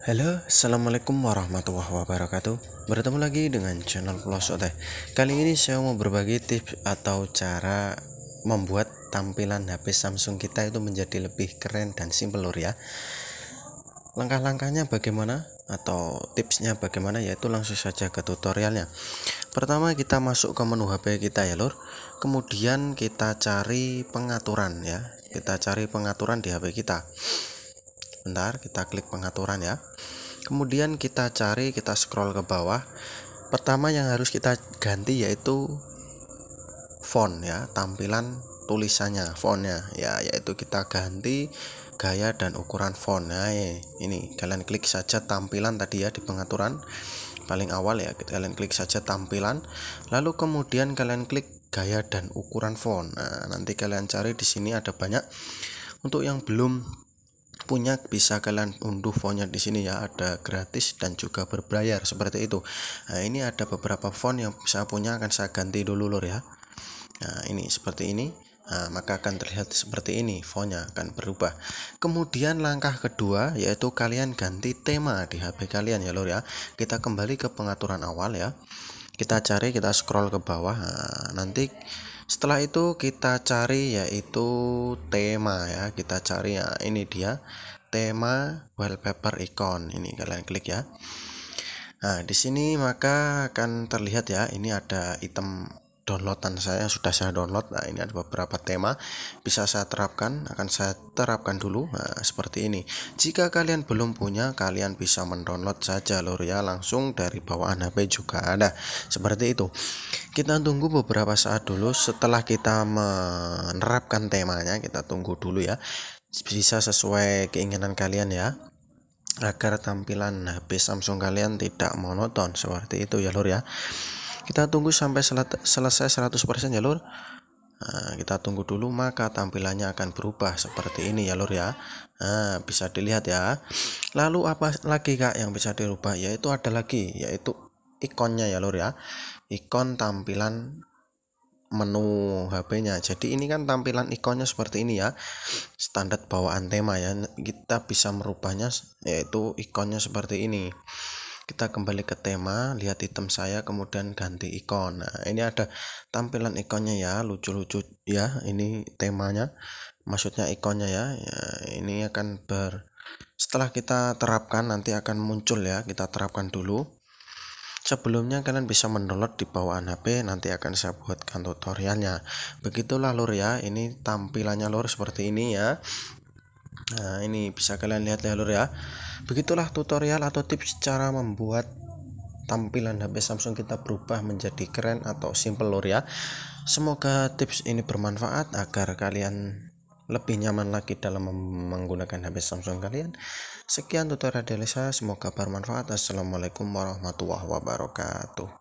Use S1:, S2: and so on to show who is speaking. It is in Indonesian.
S1: Halo, Assalamualaikum warahmatullahi wabarakatuh Bertemu lagi dengan channel Teh. Kali ini saya mau berbagi tips atau cara membuat tampilan HP Samsung kita itu menjadi lebih keren dan simpel lur ya Langkah-langkahnya bagaimana atau tipsnya bagaimana yaitu langsung saja ke tutorialnya Pertama kita masuk ke menu HP kita ya lur Kemudian kita cari pengaturan ya Kita cari pengaturan di HP kita bentar kita klik pengaturan ya kemudian kita cari kita scroll ke bawah pertama yang harus kita ganti yaitu font ya tampilan tulisannya fontnya ya yaitu kita ganti gaya dan ukuran font ya ini kalian klik saja tampilan tadi ya di pengaturan paling awal ya kalian klik saja tampilan lalu kemudian kalian klik gaya dan ukuran font nah nanti kalian cari di sini ada banyak untuk yang belum punya bisa kalian unduh fontnya di sini ya ada gratis dan juga berbayar seperti itu nah ini ada beberapa font yang bisa punya akan saya ganti dulu lor ya nah ini seperti ini Nah, maka akan terlihat seperti ini fontnya akan berubah kemudian langkah kedua yaitu kalian ganti tema di HP kalian ya lor ya kita kembali ke pengaturan awal ya kita cari kita scroll ke bawah nah, nanti setelah itu kita cari yaitu tema ya kita cari ya ini dia tema wallpaper icon ini kalian klik ya nah di sini maka akan terlihat ya ini ada item downloadan saya sudah saya download nah ini ada beberapa tema bisa saya terapkan akan saya terapkan dulu nah, seperti ini jika kalian belum punya kalian bisa mendownload saja lur ya langsung dari bawaan HP juga ada seperti itu kita tunggu beberapa saat dulu setelah kita menerapkan temanya kita tunggu dulu ya bisa sesuai keinginan kalian ya agar tampilan HP Samsung kalian tidak monoton seperti itu ya lur ya kita tunggu sampai selesai 100% ya lur nah, kita tunggu dulu maka tampilannya akan berubah seperti ini ya lur ya nah, bisa dilihat ya lalu apa lagi kak yang bisa dirubah yaitu ada lagi yaitu ikonnya ya lur ya ikon tampilan menu HP-nya. Jadi ini kan tampilan ikonnya seperti ini ya. Standar bawaan tema ya. Kita bisa merubahnya yaitu ikonnya seperti ini kita kembali ke tema lihat item saya kemudian ganti ikon nah ini ada tampilan ikonnya ya lucu-lucu ya ini temanya maksudnya ikonnya ya, ya ini akan ber setelah kita terapkan nanti akan muncul ya kita terapkan dulu Sebelumnya kalian bisa mendownload di bawaan HP nanti akan saya buatkan tutorialnya. Begitulah lur ya, ini tampilannya lur seperti ini ya. Nah, ini bisa kalian lihat ya lur ya. Begitulah tutorial atau tips cara membuat tampilan HP Samsung kita berubah menjadi keren atau simple lur ya. Semoga tips ini bermanfaat agar kalian lebih nyaman lagi dalam menggunakan HP Samsung kalian. Sekian tutorial dari saya, semoga bermanfaat. Assalamualaikum warahmatullahi wabarakatuh.